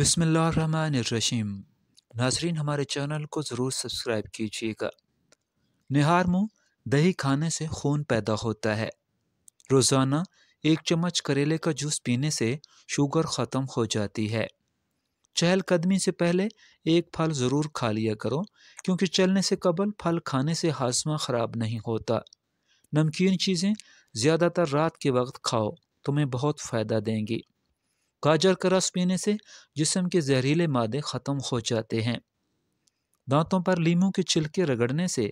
बिसमीम नाजरीन हमारे चैनल को ज़रूर सब्सक्राइब कीजिएगा निहार मुँह दही खाने से खून पैदा होता है रोज़ाना एक चम्मच करेले का जूस पीने से शुगर ख़त्म हो जाती है चहलकदमी से पहले एक फल ज़रूर खा लिया करो क्योंकि चलने से कबल फल खाने से हाजमा ख़राब नहीं होता नमकीन चीज़ें ज़्यादातर रात के वक्त खाओ तुम्हें बहुत फ़ायदा देंगी गाजर का रस पीने से जिसम के जहरीले मादे ख़त्म हो जाते हैं दांतों पर लीमू के छिलके रगड़ने से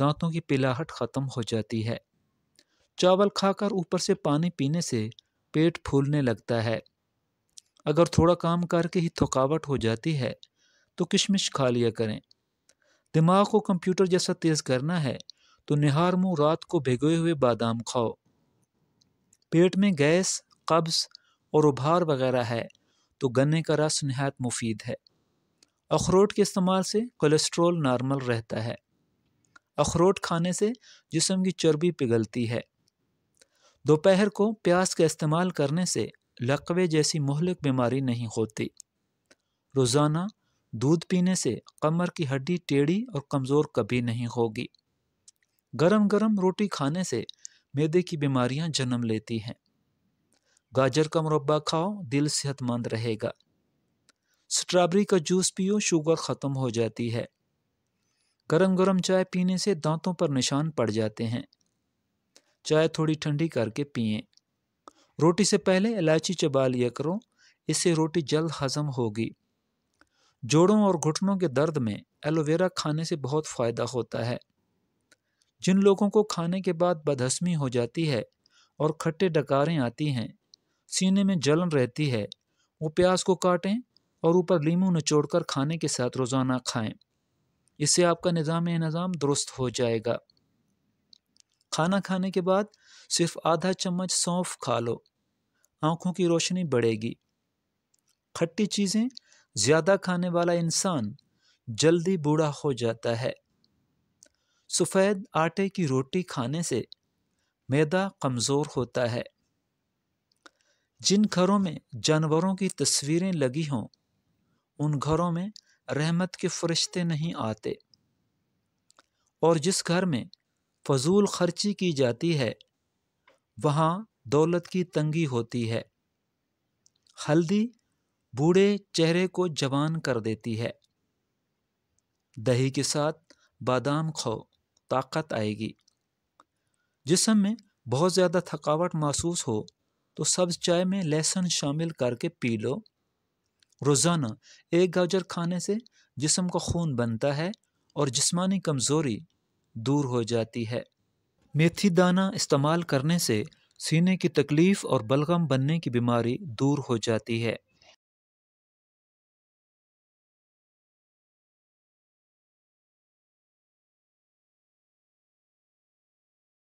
दांतों की पिलाहट ख़त्म हो जाती है चावल खाकर ऊपर से पानी पीने से पेट फूलने लगता है अगर थोड़ा काम करके ही थकावट हो जाती है तो किशमिश खा लिया करें दिमाग को कंप्यूटर जैसा तेज़ करना है तो निहार मुँह रात को भिगोए हुए बादाम खाओ पेट में गैस कब्ज़ और उभार वगैरह है तो गन्ने का रस नहायत मुफीद है अखरोट के इस्तेमाल से कोलेस्ट्रोल नॉर्मल रहता है अखरोट खाने से जिसम की चर्बी पिघलती है दोपहर को प्याज का इस्तेमाल करने से लकवे जैसी मोहलिक बीमारी नहीं होती रोज़ाना दूध पीने से कमर की हड्डी टेढ़ी और कमज़ोर कभी नहीं होगी गरम गरम रोटी खाने से मैदे की बीमारियां जन्म लेती हैं गाजर का मुरबा खाओ दिल सेहतमंद रहेगा स्ट्रॉबेरी का जूस पियो शुगर ख़त्म हो जाती है गरम गरम चाय पीने से दांतों पर निशान पड़ जाते हैं चाय थोड़ी ठंडी करके पिए रोटी से पहले इलायची चबा लिया करो इससे रोटी जल्द हजम होगी जोड़ों और घुटनों के दर्द में एलोवेरा खाने से बहुत फ़ायदा होता है जिन लोगों को खाने के बाद बदहसमी हो जाती है और खट्टे डकारें आती हैं सीने में जलन रहती है वो प्याज को काटें और ऊपर लीमू निचोड़कर खाने के साथ रोज़ाना खाएं इससे आपका निज़ाम निज़ाम दुरुस्त हो जाएगा खाना खाने के बाद सिर्फ आधा चम्मच सौंफ खा लो आँखों की रोशनी बढ़ेगी खट्टी चीज़ें ज़्यादा खाने वाला इंसान जल्दी बूढ़ा हो जाता है सफ़ेद आटे की रोटी खाने से मैदा कमज़ोर होता है जिन घरों में जानवरों की तस्वीरें लगी हों उन घरों में रहमत के फरिश्ते नहीं आते और जिस घर में फजूल खर्ची की जाती है वहाँ दौलत की तंगी होती है हल्दी बूढ़े चेहरे को जवान कर देती है दही के साथ बादाम खाओ ताकत आएगी जिसम में बहुत ज़्यादा थकावट महसूस हो तो सब्ज चाय में लहसुन शामिल करके पी लो रोज़ाना एक गाजर खाने से जिसम का खून बनता है और जिसमानी कमज़ोरी दूर हो जाती है मेथी दाना इस्तेमाल करने से सीने की तकलीफ़ और बलगम बनने की बीमारी दूर हो जाती है